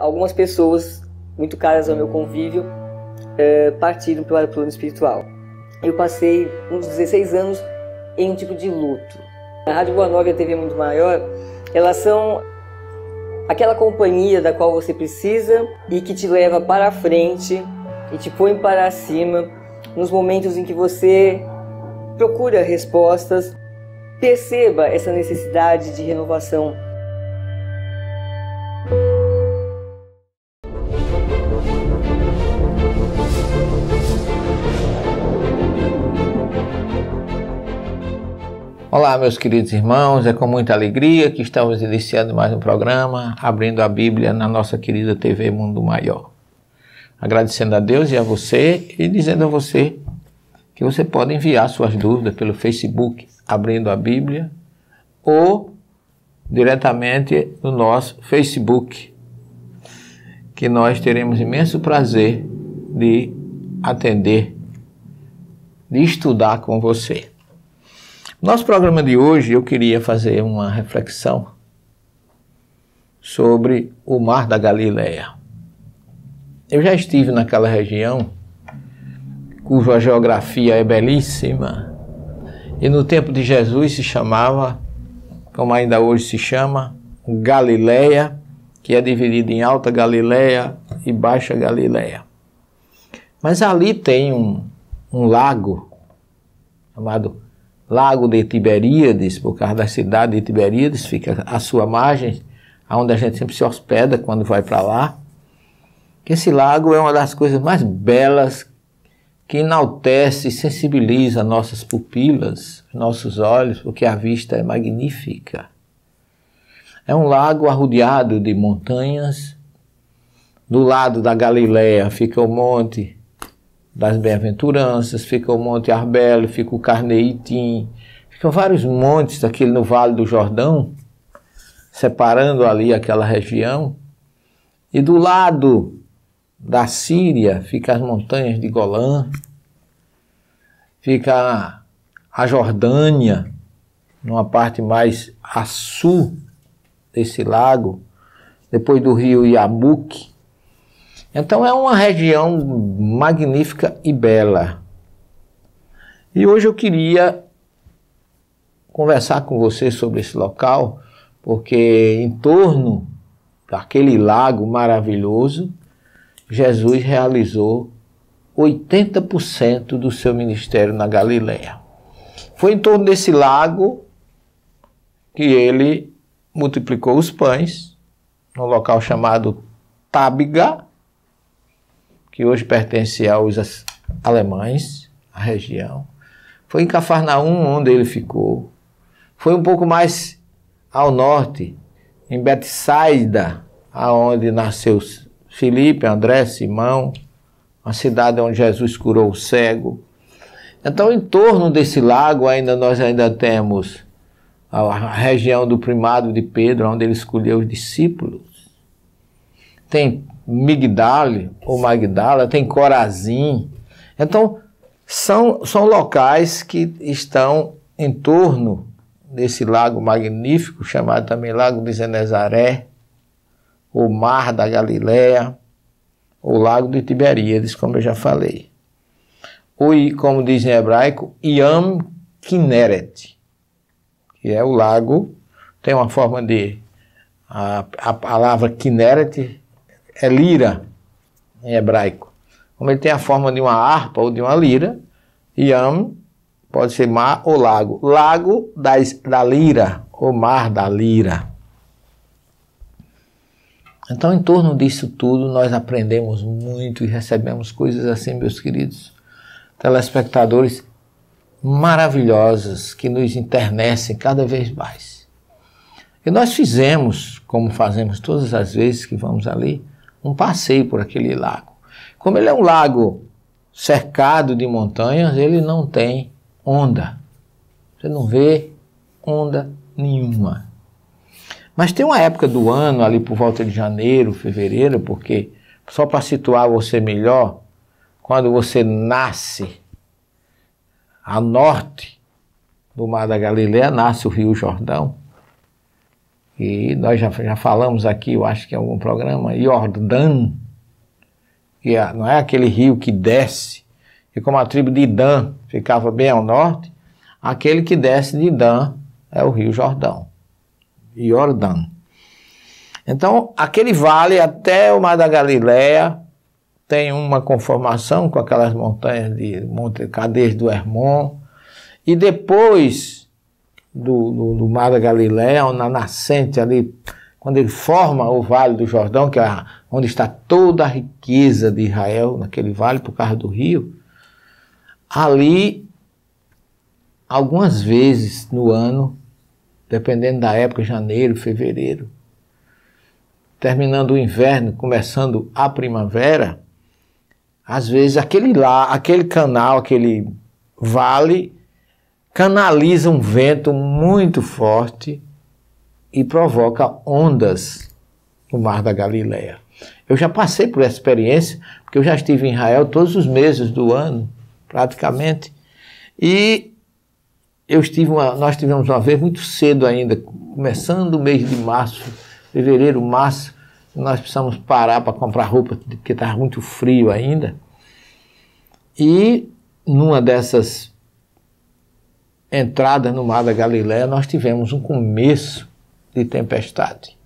algumas pessoas muito caras ao meu convívio é, partiram para o plano espiritual. Eu passei uns 16 anos em um tipo de luto. A Rádio Boa Nova e a TV Muito Maior, elas são aquela companhia da qual você precisa e que te leva para a frente e te põe para cima nos momentos em que você procura respostas. Perceba essa necessidade de renovação Olá, meus queridos irmãos, é com muita alegria que estamos iniciando mais um programa, abrindo a Bíblia na nossa querida TV Mundo Maior. Agradecendo a Deus e a você e dizendo a você que você pode enviar suas dúvidas pelo Facebook Abrindo a Bíblia ou diretamente no nosso Facebook, que nós teremos imenso prazer de atender, de estudar com você. Nosso programa de hoje eu queria fazer uma reflexão sobre o Mar da Galileia. Eu já estive naquela região cuja geografia é belíssima e no tempo de Jesus se chamava, como ainda hoje se chama, Galileia, que é dividida em Alta Galileia e Baixa Galileia. Mas ali tem um, um lago chamado Lago de Tiberíades, por causa da cidade de Tiberíades, fica à sua margem, onde a gente sempre se hospeda quando vai para lá. Esse lago é uma das coisas mais belas que enaltece e sensibiliza nossas pupilas, nossos olhos, porque a vista é magnífica. É um lago arrodeado de montanhas. Do lado da Galileia fica o monte das bem-aventuranças, fica o Monte Arbelo, fica o Carneitim, ficam vários montes daquele no Vale do Jordão, separando ali aquela região. E do lado da Síria fica as montanhas de Golã, fica a Jordânia, numa parte mais a sul desse lago, depois do rio Yabuque, então é uma região magnífica e bela. E hoje eu queria conversar com você sobre esse local, porque em torno daquele lago maravilhoso, Jesus realizou 80% do seu ministério na Galiléia. Foi em torno desse lago que ele multiplicou os pães, no local chamado Tabga que hoje pertence aos alemães, a região. Foi em Cafarnaum onde ele ficou. Foi um pouco mais ao norte, em Betsaida, aonde nasceu Filipe, André, Simão, uma cidade onde Jesus curou o cego. Então, em torno desse lago, ainda nós ainda temos a região do primado de Pedro, onde ele escolheu os discípulos. Tem Migdale ou Magdala, tem Corazim. Então, são, são locais que estão em torno desse lago magnífico, chamado também Lago de Genezaré, o Mar da Galileia, o Lago de Tiberíades, como eu já falei. Ou, como diz em hebraico, Yam Kineret, que é o lago, tem uma forma de. A, a palavra Kineret é lira em hebraico. Como ele tem a forma de uma harpa ou de uma lira, Yam pode ser mar ou lago. Lago das, da lira, ou mar da lira. Então, em torno disso tudo, nós aprendemos muito e recebemos coisas assim, meus queridos telespectadores, maravilhosas que nos internecem cada vez mais. E nós fizemos, como fazemos todas as vezes que vamos ali, um passeio por aquele lago. Como ele é um lago cercado de montanhas, ele não tem onda. Você não vê onda nenhuma. Mas tem uma época do ano, ali por volta de janeiro, fevereiro, porque só para situar você melhor, quando você nasce a norte do Mar da Galileia, nasce o Rio Jordão. E nós já, já falamos aqui, eu acho que em algum programa, Jordão que é, não é aquele rio que desce, e como a tribo de Dan ficava bem ao norte, aquele que desce de Dan é o rio Jordão, Jordão Então, aquele vale até o Mar da Galileia tem uma conformação com aquelas montanhas de Monte Cades do Hermon, e depois do, do, do Mar da Galiléia, na nascente ali, quando ele forma o Vale do Jordão, que é onde está toda a riqueza de Israel, naquele vale, por causa do rio, ali, algumas vezes no ano, dependendo da época, janeiro, fevereiro, terminando o inverno, começando a primavera, às vezes aquele lá, aquele canal, aquele vale canaliza um vento muito forte e provoca ondas no Mar da Galileia. Eu já passei por essa experiência, porque eu já estive em Israel todos os meses do ano, praticamente. E eu estive uma, nós tivemos uma vez muito cedo ainda, começando o mês de março, fevereiro, março, nós precisamos parar para comprar roupa, porque estava muito frio ainda. E numa dessas entrada no mar da Galiléia, nós tivemos um começo de tempestade.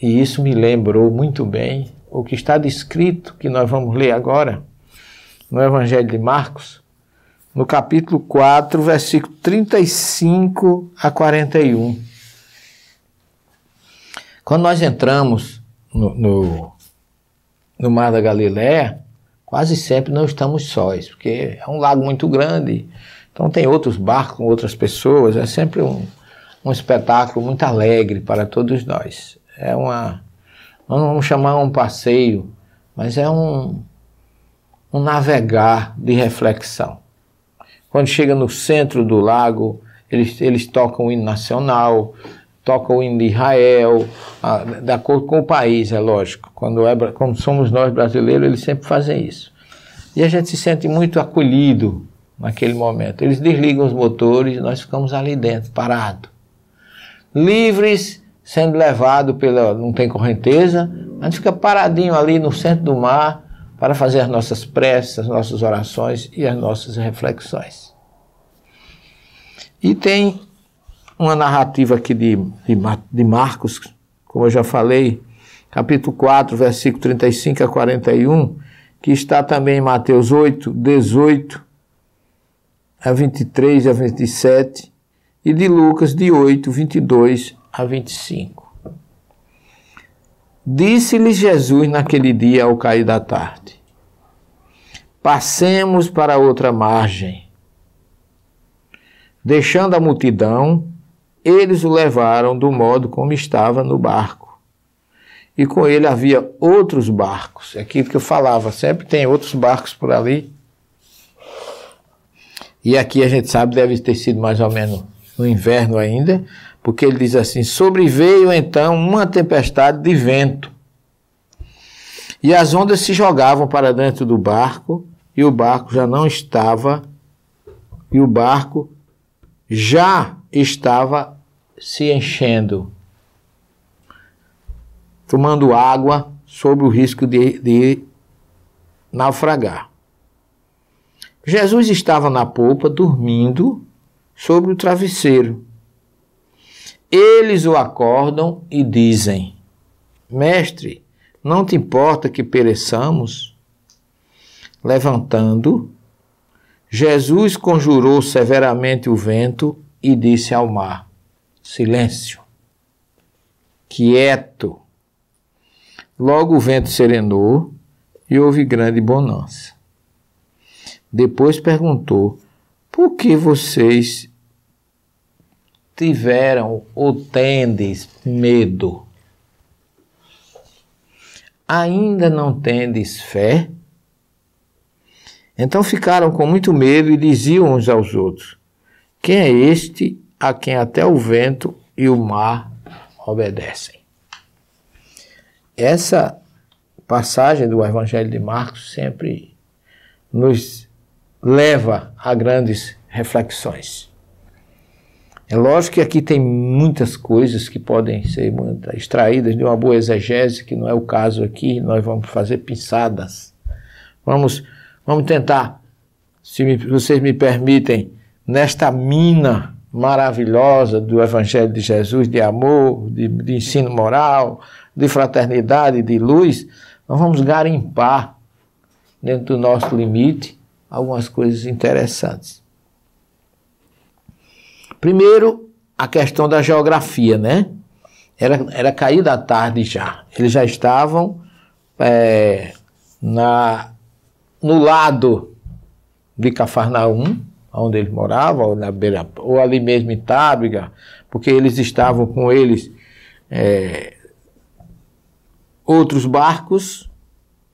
E isso me lembrou muito bem o que está descrito, que nós vamos ler agora, no Evangelho de Marcos, no capítulo 4, versículo 35 a 41. Quando nós entramos no, no, no Mar da Galiléia, quase sempre não estamos sós, porque é um lago muito grande, então tem outros barcos com outras pessoas, é sempre um, um espetáculo muito alegre para todos nós. É uma, não vamos chamar um passeio, mas é um, um navegar de reflexão. Quando chega no centro do lago, eles, eles tocam o hino nacional, tocam o hino de Israel, a, de acordo com o país, é lógico. Quando é, somos nós brasileiros, eles sempre fazem isso. E a gente se sente muito acolhido naquele momento. Eles desligam os motores e nós ficamos ali dentro, parado. Livres, sendo levado pela. não tem correnteza, a gente fica paradinho ali no centro do mar para fazer as nossas preces, as nossas orações e as nossas reflexões. E tem uma narrativa aqui de, de, de Marcos, como eu já falei, capítulo 4, versículo 35 a 41, que está também em Mateus 8, 18 a 23 a 27 e de Lucas de 8, 22 a 25. Disse-lhe Jesus naquele dia ao cair da tarde: Passemos para outra margem. Deixando a multidão, eles o levaram do modo como estava no barco. E com ele havia outros barcos. É aquilo que eu falava, sempre tem outros barcos por ali e aqui a gente sabe, deve ter sido mais ou menos no inverno ainda, porque ele diz assim: sobreveio então uma tempestade de vento. E as ondas se jogavam para dentro do barco, e o barco já não estava, e o barco já estava se enchendo, tomando água sob o risco de, de naufragar. Jesus estava na polpa dormindo sobre o travesseiro. Eles o acordam e dizem: Mestre, não te importa que pereçamos? Levantando, Jesus conjurou severamente o vento e disse ao mar: Silêncio, quieto. Logo o vento serenou e houve grande bonança. Depois perguntou: Por que vocês tiveram ou tendes medo? Ainda não tendes fé? Então ficaram com muito medo e diziam uns aos outros: Quem é este a quem até o vento e o mar obedecem? Essa passagem do Evangelho de Marcos sempre nos leva a grandes reflexões. É lógico que aqui tem muitas coisas que podem ser extraídas de uma boa exegese, que não é o caso aqui, nós vamos fazer pisadas. Vamos, vamos tentar, se me, vocês me permitem, nesta mina maravilhosa do Evangelho de Jesus, de amor, de, de ensino moral, de fraternidade, de luz, nós vamos garimpar dentro do nosso limite algumas coisas interessantes. Primeiro, a questão da geografia, né? Era, era cair da tarde já. Eles já estavam é, na, no lado de Cafarnaum, onde eles moravam, ou, na beira, ou ali mesmo em Tábriga, porque eles estavam com eles é, outros barcos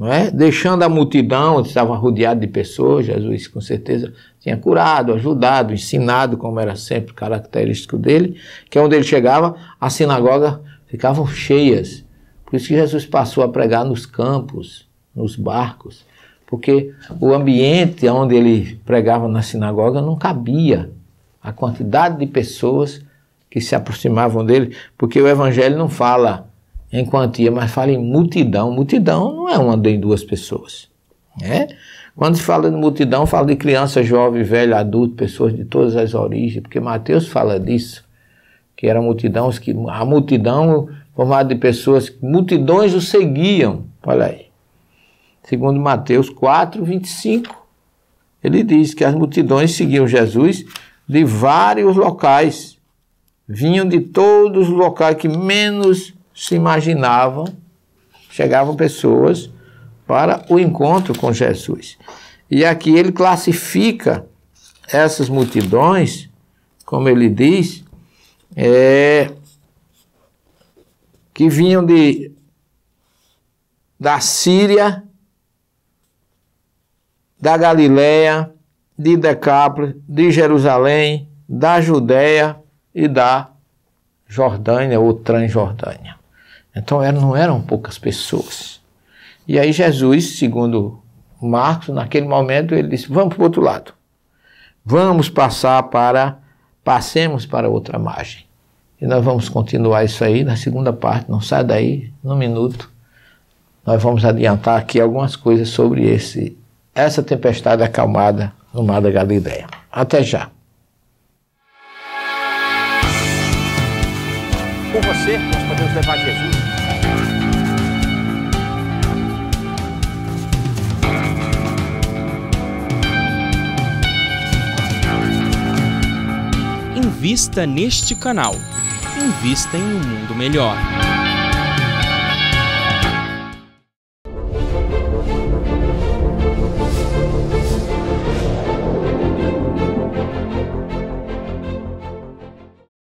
não é? Deixando a multidão, estava rodeado de pessoas, Jesus com certeza tinha curado, ajudado, ensinado, como era sempre característico dele, que é onde ele chegava, as sinagoga ficavam cheias. Por isso que Jesus passou a pregar nos campos, nos barcos, porque o ambiente onde ele pregava na sinagoga não cabia a quantidade de pessoas que se aproximavam dele, porque o evangelho não fala em quantia, mas fala em multidão. Multidão não é uma nem duas pessoas. Né? Quando se fala de multidão, fala de criança, jovem, velho, adulto, pessoas de todas as origens, porque Mateus fala disso, que era multidão, que a multidão formada de pessoas, multidões o seguiam. Olha aí. Segundo Mateus 4, 25, ele diz que as multidões seguiam Jesus de vários locais, vinham de todos os locais que menos se imaginavam, chegavam pessoas para o encontro com Jesus. E aqui ele classifica essas multidões, como ele diz, é, que vinham de, da Síria, da Galiléia, de Decápolis, de Jerusalém, da Judéia e da Jordânia ou Transjordânia. Então não eram poucas pessoas. E aí Jesus, segundo Marcos, naquele momento ele disse: vamos para o outro lado. Vamos passar para, passemos para outra margem. E nós vamos continuar isso aí na segunda parte, não sai daí, num minuto. Nós vamos adiantar aqui algumas coisas sobre esse, essa tempestade acalmada no Mar da Galileia. Até já. Com você nos levar a Jesus. Invista neste canal. Invista em um mundo melhor.